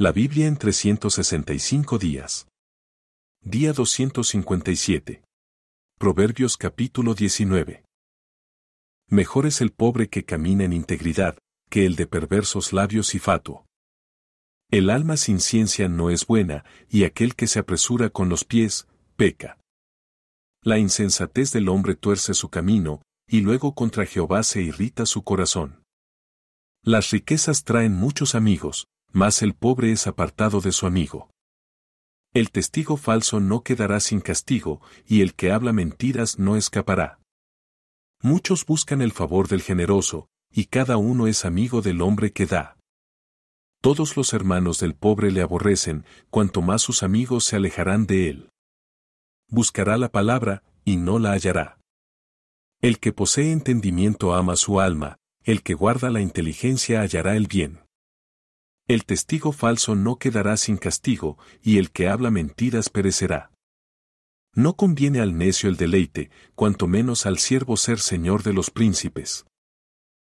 La Biblia en 365 días. Día 257. Proverbios capítulo 19. Mejor es el pobre que camina en integridad, que el de perversos labios y fatuo. El alma sin ciencia no es buena, y aquel que se apresura con los pies, peca. La insensatez del hombre tuerce su camino, y luego contra Jehová se irrita su corazón. Las riquezas traen muchos amigos, mas el pobre es apartado de su amigo. El testigo falso no quedará sin castigo, y el que habla mentiras no escapará. Muchos buscan el favor del generoso, y cada uno es amigo del hombre que da. Todos los hermanos del pobre le aborrecen, cuanto más sus amigos se alejarán de él. Buscará la palabra, y no la hallará. El que posee entendimiento ama su alma, el que guarda la inteligencia hallará el bien. El testigo falso no quedará sin castigo, y el que habla mentiras perecerá. No conviene al necio el deleite, cuanto menos al siervo ser señor de los príncipes.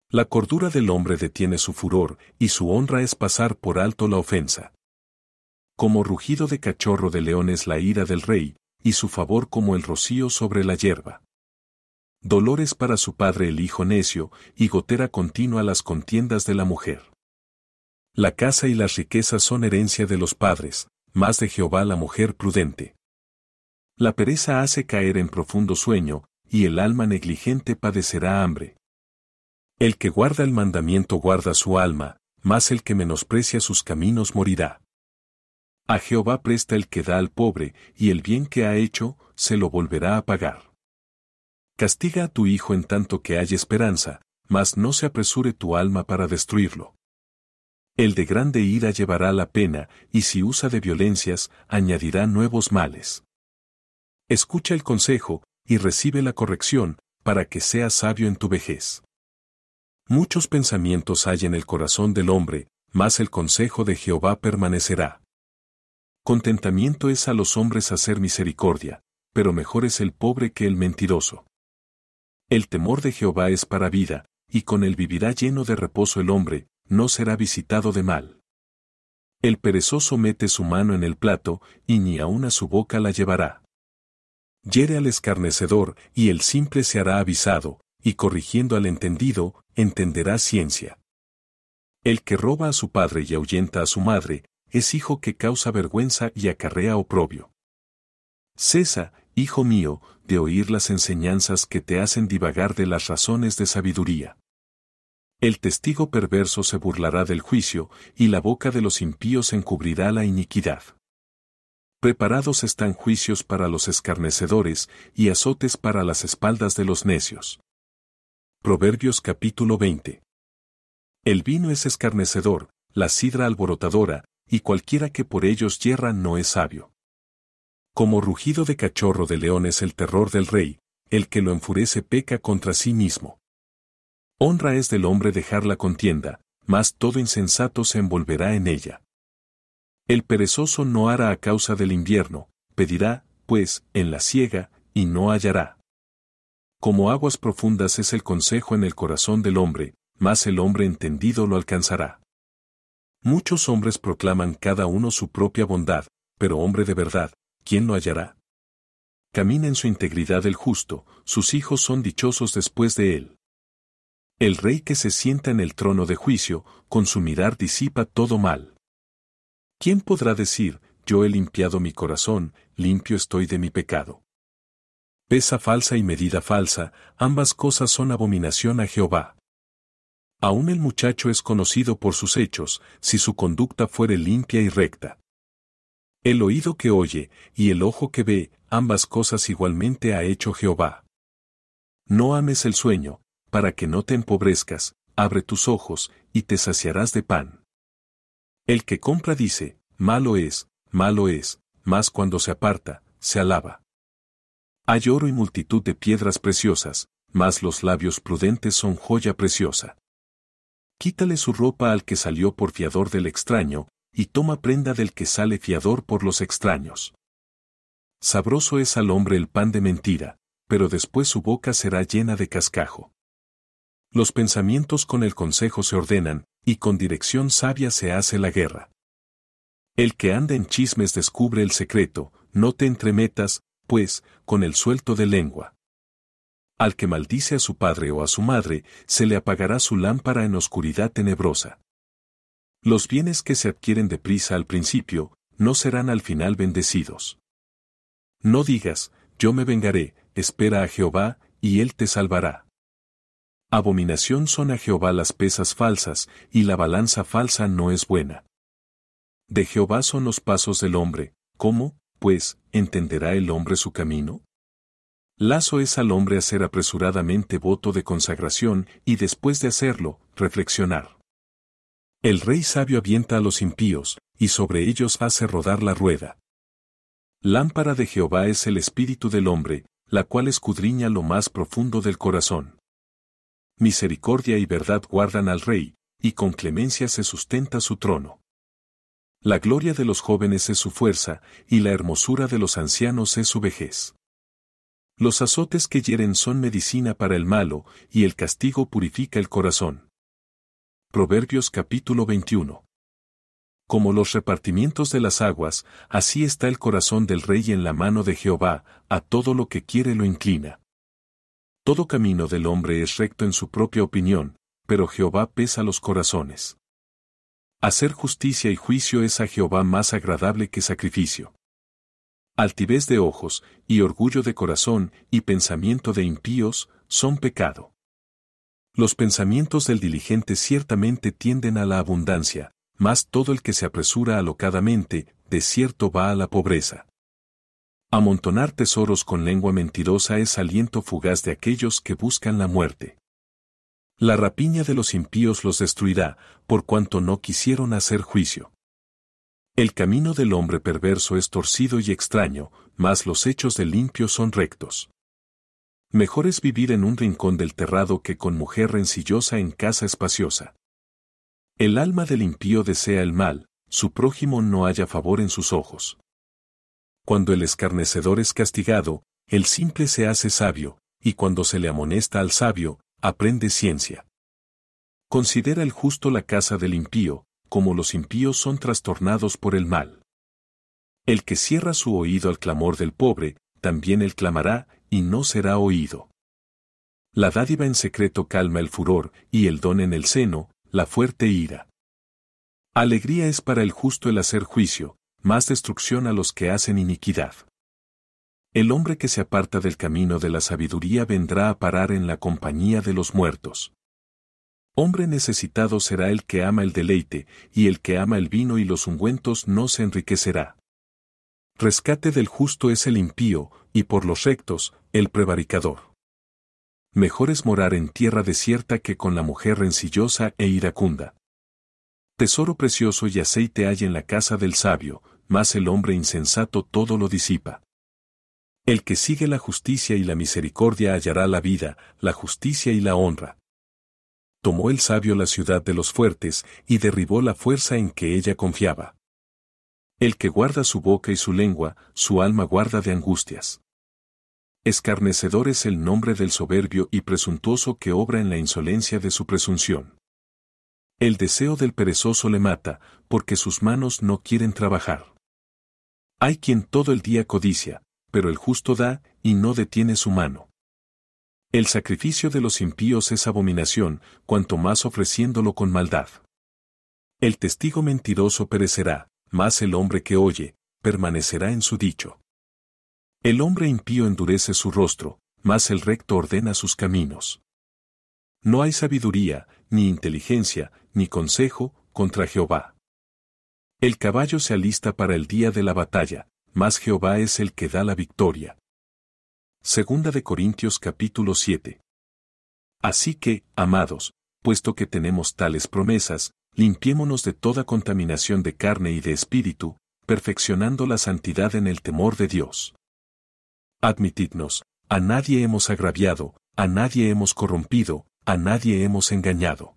La cordura del hombre detiene su furor, y su honra es pasar por alto la ofensa. Como rugido de cachorro de león es la ira del rey, y su favor como el rocío sobre la hierba. Dolores para su padre el hijo necio, y gotera continua las contiendas de la mujer. La casa y las riquezas son herencia de los padres, más de Jehová la mujer prudente. La pereza hace caer en profundo sueño, y el alma negligente padecerá hambre. El que guarda el mandamiento guarda su alma, más el que menosprecia sus caminos morirá. A Jehová presta el que da al pobre, y el bien que ha hecho, se lo volverá a pagar. Castiga a tu hijo en tanto que hay esperanza, mas no se apresure tu alma para destruirlo. El de grande ira llevará la pena, y si usa de violencias, añadirá nuevos males. Escucha el consejo, y recibe la corrección, para que seas sabio en tu vejez. Muchos pensamientos hay en el corazón del hombre, mas el consejo de Jehová permanecerá. Contentamiento es a los hombres hacer misericordia, pero mejor es el pobre que el mentiroso. El temor de Jehová es para vida, y con él vivirá lleno de reposo el hombre, no será visitado de mal. El perezoso mete su mano en el plato, y ni aun a su boca la llevará. Hiere al escarnecedor, y el simple se hará avisado, y corrigiendo al entendido, entenderá ciencia. El que roba a su padre y ahuyenta a su madre, es hijo que causa vergüenza y acarrea oprobio. Cesa, hijo mío, de oír las enseñanzas que te hacen divagar de las razones de sabiduría. El testigo perverso se burlará del juicio, y la boca de los impíos encubrirá la iniquidad. Preparados están juicios para los escarnecedores, y azotes para las espaldas de los necios. Proverbios capítulo 20. El vino es escarnecedor, la sidra alborotadora, y cualquiera que por ellos yerra no es sabio. Como rugido de cachorro de león es el terror del rey, el que lo enfurece peca contra sí mismo. Honra es del hombre dejar la contienda, mas todo insensato se envolverá en ella. El perezoso no hará a causa del invierno, pedirá, pues, en la ciega, y no hallará. Como aguas profundas es el consejo en el corazón del hombre, mas el hombre entendido lo alcanzará. Muchos hombres proclaman cada uno su propia bondad, pero hombre de verdad, ¿quién lo hallará? Camina en su integridad el justo, sus hijos son dichosos después de él. El rey que se sienta en el trono de juicio, con su mirar disipa todo mal. ¿Quién podrá decir, yo he limpiado mi corazón, limpio estoy de mi pecado? Pesa falsa y medida falsa, ambas cosas son abominación a Jehová. Aún el muchacho es conocido por sus hechos, si su conducta fuere limpia y recta. El oído que oye, y el ojo que ve, ambas cosas igualmente ha hecho Jehová. No ames el sueño, para que no te empobrezcas, abre tus ojos, y te saciarás de pan. El que compra dice, malo es, malo es, mas cuando se aparta, se alaba. Hay oro y multitud de piedras preciosas, mas los labios prudentes son joya preciosa. Quítale su ropa al que salió por fiador del extraño, y toma prenda del que sale fiador por los extraños. Sabroso es al hombre el pan de mentira, pero después su boca será llena de cascajo. Los pensamientos con el consejo se ordenan, y con dirección sabia se hace la guerra. El que anda en chismes descubre el secreto, no te entremetas, pues, con el suelto de lengua. Al que maldice a su padre o a su madre, se le apagará su lámpara en oscuridad tenebrosa. Los bienes que se adquieren deprisa al principio, no serán al final bendecidos. No digas, yo me vengaré, espera a Jehová, y él te salvará. Abominación son a Jehová las pesas falsas, y la balanza falsa no es buena. De Jehová son los pasos del hombre, ¿cómo, pues, entenderá el hombre su camino? Lazo es al hombre hacer apresuradamente voto de consagración y después de hacerlo, reflexionar. El rey sabio avienta a los impíos, y sobre ellos hace rodar la rueda. Lámpara de Jehová es el espíritu del hombre, la cual escudriña lo más profundo del corazón misericordia y verdad guardan al Rey, y con clemencia se sustenta su trono. La gloria de los jóvenes es su fuerza, y la hermosura de los ancianos es su vejez. Los azotes que hieren son medicina para el malo, y el castigo purifica el corazón. Proverbios capítulo 21. Como los repartimientos de las aguas, así está el corazón del rey en la mano de Jehová, a todo lo que quiere lo inclina. Todo camino del hombre es recto en su propia opinión, pero Jehová pesa los corazones. Hacer justicia y juicio es a Jehová más agradable que sacrificio. Altivez de ojos, y orgullo de corazón, y pensamiento de impíos, son pecado. Los pensamientos del diligente ciertamente tienden a la abundancia, mas todo el que se apresura alocadamente, de cierto va a la pobreza. Amontonar tesoros con lengua mentirosa es aliento fugaz de aquellos que buscan la muerte. La rapiña de los impíos los destruirá, por cuanto no quisieron hacer juicio. El camino del hombre perverso es torcido y extraño, mas los hechos del limpio son rectos. Mejor es vivir en un rincón del terrado que con mujer rencillosa en casa espaciosa. El alma del impío desea el mal, su prójimo no haya favor en sus ojos cuando el escarnecedor es castigado, el simple se hace sabio, y cuando se le amonesta al sabio, aprende ciencia. Considera el justo la casa del impío, como los impíos son trastornados por el mal. El que cierra su oído al clamor del pobre, también él clamará, y no será oído. La dádiva en secreto calma el furor, y el don en el seno, la fuerte ira. Alegría es para el justo el hacer juicio, más destrucción a los que hacen iniquidad. El hombre que se aparta del camino de la sabiduría vendrá a parar en la compañía de los muertos. Hombre necesitado será el que ama el deleite, y el que ama el vino y los ungüentos no se enriquecerá. Rescate del justo es el impío, y por los rectos, el prevaricador. Mejor es morar en tierra desierta que con la mujer rencillosa e iracunda. Tesoro precioso y aceite hay en la casa del sabio, mas el hombre insensato todo lo disipa. El que sigue la justicia y la misericordia hallará la vida, la justicia y la honra. Tomó el sabio la ciudad de los fuertes y derribó la fuerza en que ella confiaba. El que guarda su boca y su lengua, su alma guarda de angustias. Escarnecedor es el nombre del soberbio y presuntuoso que obra en la insolencia de su presunción. El deseo del perezoso le mata, porque sus manos no quieren trabajar. Hay quien todo el día codicia, pero el justo da, y no detiene su mano. El sacrificio de los impíos es abominación, cuanto más ofreciéndolo con maldad. El testigo mentiroso perecerá, más el hombre que oye, permanecerá en su dicho. El hombre impío endurece su rostro, más el recto ordena sus caminos. No hay sabiduría, ni inteligencia, ni consejo, contra Jehová. El caballo se alista para el día de la batalla, mas Jehová es el que da la victoria. Segunda de Corintios capítulo 7. Así que, amados, puesto que tenemos tales promesas, limpiémonos de toda contaminación de carne y de espíritu, perfeccionando la santidad en el temor de Dios. Admitidnos, a nadie hemos agraviado, a nadie hemos corrompido, a nadie hemos engañado.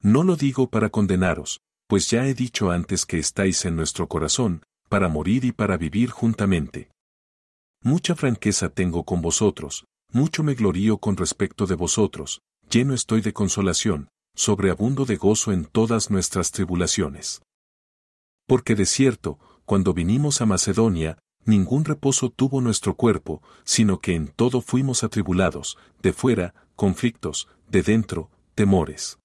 No lo digo para condenaros, pues ya he dicho antes que estáis en nuestro corazón, para morir y para vivir juntamente. Mucha franqueza tengo con vosotros, mucho me glorío con respecto de vosotros, lleno estoy de consolación, sobreabundo de gozo en todas nuestras tribulaciones. Porque de cierto, cuando vinimos a Macedonia, ningún reposo tuvo nuestro cuerpo, sino que en todo fuimos atribulados, de fuera, conflictos, de dentro, temores.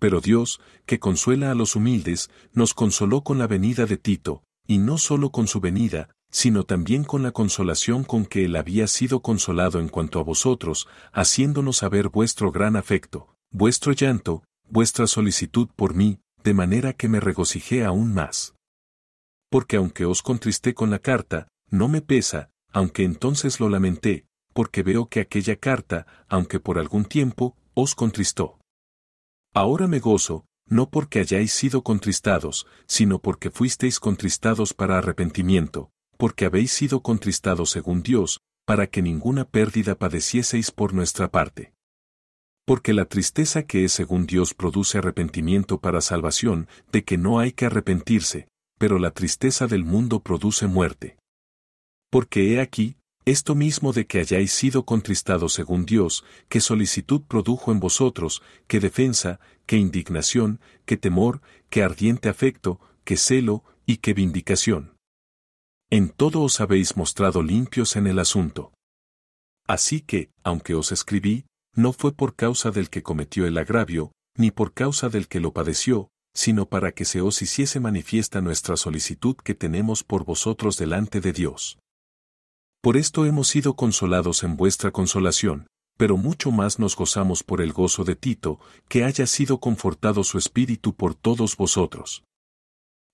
Pero Dios, que consuela a los humildes, nos consoló con la venida de Tito, y no solo con su venida, sino también con la consolación con que él había sido consolado en cuanto a vosotros, haciéndonos saber vuestro gran afecto, vuestro llanto, vuestra solicitud por mí, de manera que me regocijé aún más. Porque aunque os contristé con la carta, no me pesa, aunque entonces lo lamenté, porque veo que aquella carta, aunque por algún tiempo, os contristó. Ahora me gozo, no porque hayáis sido contristados, sino porque fuisteis contristados para arrepentimiento, porque habéis sido contristados según Dios, para que ninguna pérdida padecieseis por nuestra parte. Porque la tristeza que es según Dios produce arrepentimiento para salvación, de que no hay que arrepentirse, pero la tristeza del mundo produce muerte. Porque he aquí, esto mismo de que hayáis sido contristados según Dios, que solicitud produjo en vosotros, qué defensa, qué indignación, qué temor, qué ardiente afecto, qué celo, y qué vindicación. En todo os habéis mostrado limpios en el asunto. Así que, aunque os escribí, no fue por causa del que cometió el agravio, ni por causa del que lo padeció, sino para que se os hiciese manifiesta nuestra solicitud que tenemos por vosotros delante de Dios. Por esto hemos sido consolados en vuestra consolación, pero mucho más nos gozamos por el gozo de Tito, que haya sido confortado su espíritu por todos vosotros.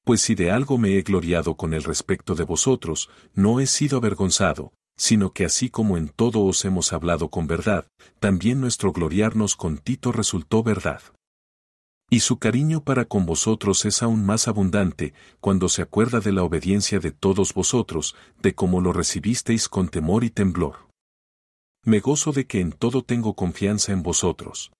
Pues si de algo me he gloriado con el respecto de vosotros, no he sido avergonzado, sino que así como en todo os hemos hablado con verdad, también nuestro gloriarnos con Tito resultó verdad. Y su cariño para con vosotros es aún más abundante, cuando se acuerda de la obediencia de todos vosotros, de cómo lo recibisteis con temor y temblor. Me gozo de que en todo tengo confianza en vosotros.